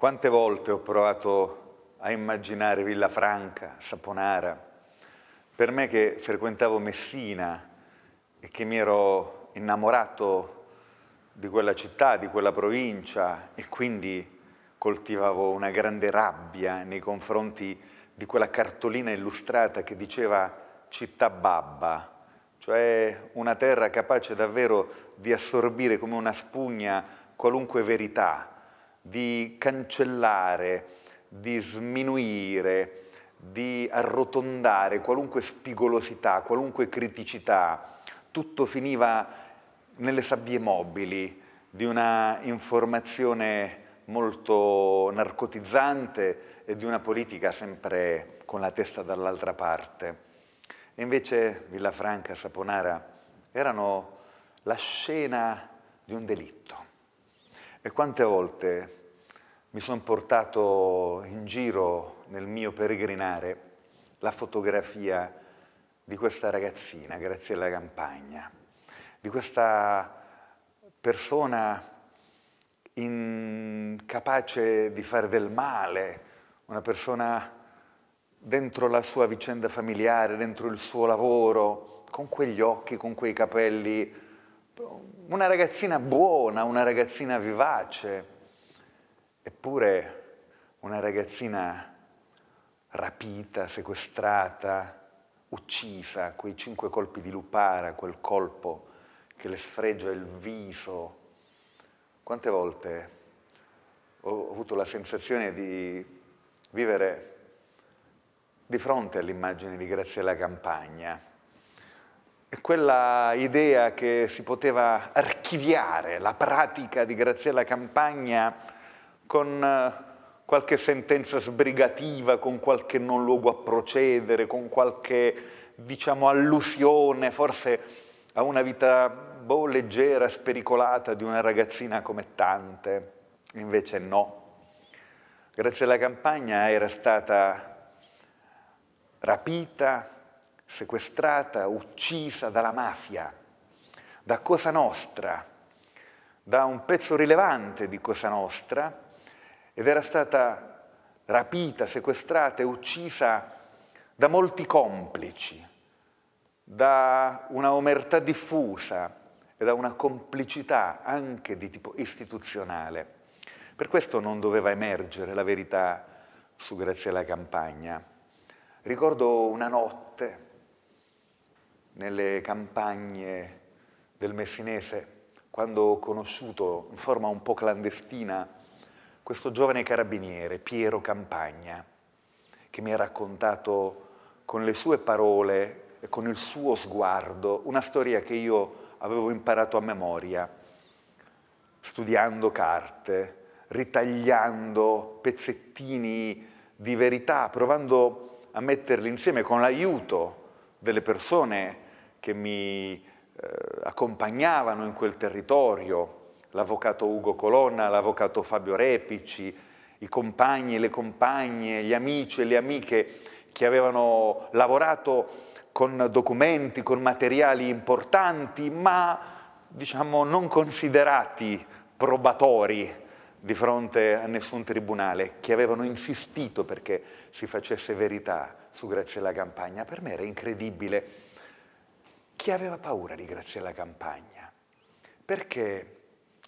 Quante volte ho provato a immaginare Villafranca, Saponara, per me che frequentavo Messina e che mi ero innamorato di quella città, di quella provincia e quindi coltivavo una grande rabbia nei confronti di quella cartolina illustrata che diceva città babba, cioè una terra capace davvero di assorbire come una spugna qualunque verità, di cancellare, di sminuire, di arrotondare qualunque spigolosità, qualunque criticità. Tutto finiva nelle sabbie mobili di una informazione molto narcotizzante e di una politica sempre con la testa dall'altra parte. E invece Villafranca, e Saponara erano la scena di un delitto. E quante volte mi sono portato in giro nel mio peregrinare la fotografia di questa ragazzina, Graziella Campagna, di questa persona incapace di fare del male, una persona dentro la sua vicenda familiare, dentro il suo lavoro, con quegli occhi, con quei capelli una ragazzina buona, una ragazzina vivace, eppure una ragazzina rapita, sequestrata, uccisa, quei cinque colpi di lupara, quel colpo che le sfregia il viso. Quante volte ho avuto la sensazione di vivere di fronte all'immagine di Graziella Campagna, quella idea che si poteva archiviare la pratica di Graziella Campagna con eh, qualche sentenza sbrigativa, con qualche non luogo a procedere, con qualche diciamo, allusione forse a una vita boh, leggera, spericolata di una ragazzina come tante. Invece no. Graziella Campagna era stata rapita, sequestrata, uccisa dalla mafia, da Cosa Nostra, da un pezzo rilevante di Cosa Nostra, ed era stata rapita, sequestrata e uccisa da molti complici, da una omertà diffusa e da una complicità anche di tipo istituzionale. Per questo non doveva emergere la verità su Graziella Campagna. Ricordo una notte nelle campagne del Messinese, quando ho conosciuto in forma un po' clandestina questo giovane carabiniere, Piero Campagna, che mi ha raccontato con le sue parole e con il suo sguardo una storia che io avevo imparato a memoria, studiando carte, ritagliando pezzettini di verità, provando a metterli insieme con l'aiuto delle persone che mi eh, accompagnavano in quel territorio, l'avvocato Ugo Colonna, l'avvocato Fabio Repici, i compagni e le compagne, gli amici e le amiche che avevano lavorato con documenti, con materiali importanti, ma diciamo non considerati probatori di fronte a nessun tribunale, che avevano insistito perché si facesse verità su Graziella Campagna. Per me era incredibile chi aveva paura di Graziella Campagna? Perché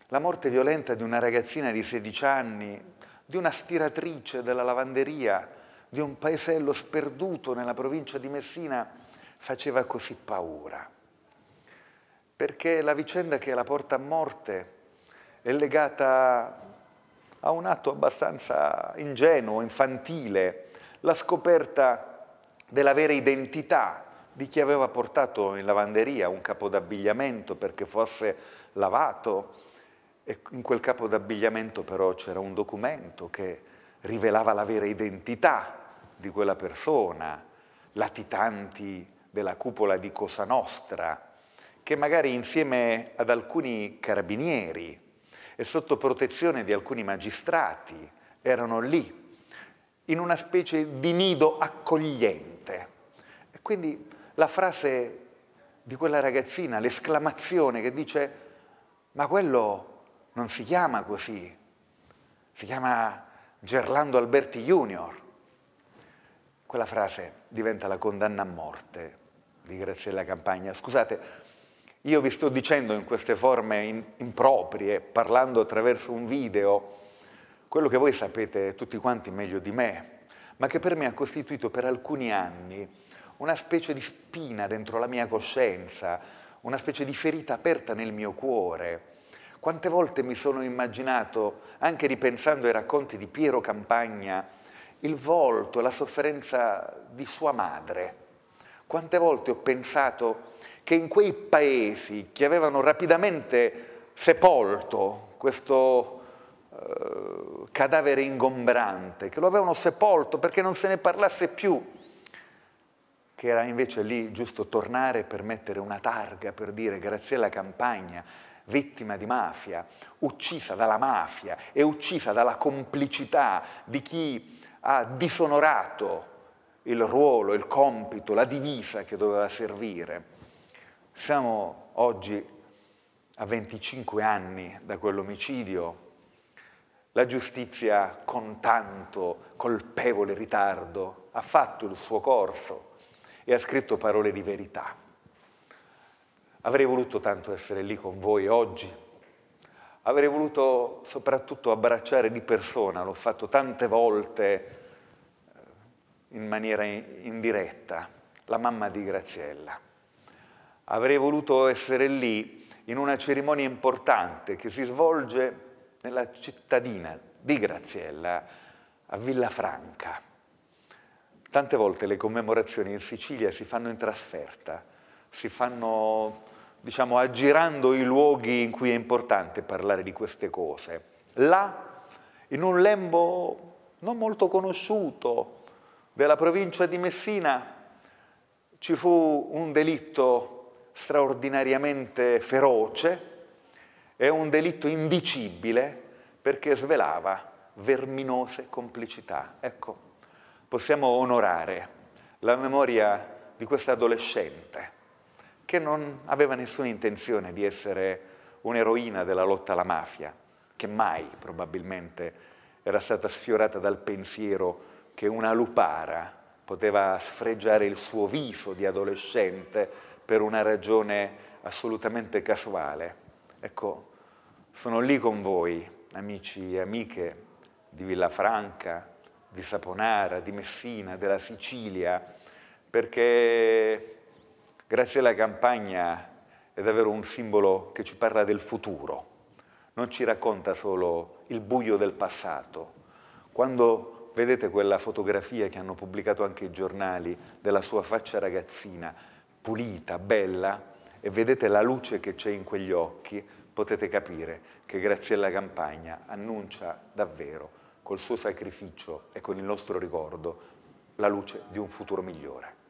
la morte violenta di una ragazzina di 16 anni, di una stiratrice della lavanderia, di un paesello sperduto nella provincia di Messina, faceva così paura. Perché la vicenda che la porta a morte è legata a un atto abbastanza ingenuo, infantile, la scoperta della vera identità di chi aveva portato in lavanderia un capo d'abbigliamento perché fosse lavato e in quel capo d'abbigliamento però c'era un documento che rivelava la vera identità di quella persona, latitanti della cupola di Cosa Nostra, che magari insieme ad alcuni carabinieri e sotto protezione di alcuni magistrati erano lì, in una specie di nido accogliente. E quindi la frase di quella ragazzina, l'esclamazione che dice ma quello non si chiama così, si chiama Gerlando Alberti Junior. Quella frase diventa la condanna a morte di Graziella Campagna. Scusate, io vi sto dicendo in queste forme in, improprie, parlando attraverso un video, quello che voi sapete tutti quanti meglio di me, ma che per me ha costituito per alcuni anni una specie di spina dentro la mia coscienza, una specie di ferita aperta nel mio cuore. Quante volte mi sono immaginato, anche ripensando ai racconti di Piero Campagna, il volto, e la sofferenza di sua madre. Quante volte ho pensato che in quei paesi che avevano rapidamente sepolto questo eh, cadavere ingombrante, che lo avevano sepolto perché non se ne parlasse più, che era invece lì giusto tornare per mettere una targa per dire Graziella Campagna, vittima di mafia, uccisa dalla mafia e uccisa dalla complicità di chi ha disonorato il ruolo, il compito, la divisa che doveva servire. Siamo oggi a 25 anni da quell'omicidio, la giustizia con tanto colpevole ritardo ha fatto il suo corso e ha scritto parole di verità. Avrei voluto tanto essere lì con voi oggi, avrei voluto soprattutto abbracciare di persona, l'ho fatto tante volte eh, in maniera indiretta, la mamma di Graziella. Avrei voluto essere lì in una cerimonia importante che si svolge nella cittadina di Graziella, a Villafranca Tante volte le commemorazioni in Sicilia si fanno in trasferta, si fanno diciamo, aggirando i luoghi in cui è importante parlare di queste cose. Là, in un lembo non molto conosciuto della provincia di Messina, ci fu un delitto straordinariamente feroce e un delitto indicibile perché svelava verminose complicità. Ecco, possiamo onorare la memoria di questa adolescente che non aveva nessuna intenzione di essere un'eroina della lotta alla mafia, che mai probabilmente era stata sfiorata dal pensiero che una lupara poteva sfregiare il suo viso di adolescente per una ragione assolutamente casuale. Ecco, sono lì con voi, amici e amiche di Villafranca, di Saponara, di Messina, della Sicilia, perché grazie alla campagna è davvero un simbolo che ci parla del futuro, non ci racconta solo il buio del passato. Quando vedete quella fotografia che hanno pubblicato anche i giornali della sua faccia ragazzina, pulita, bella, e vedete la luce che c'è in quegli occhi, potete capire che Graziella Campagna annuncia davvero col suo sacrificio e con il nostro ricordo, la luce di un futuro migliore.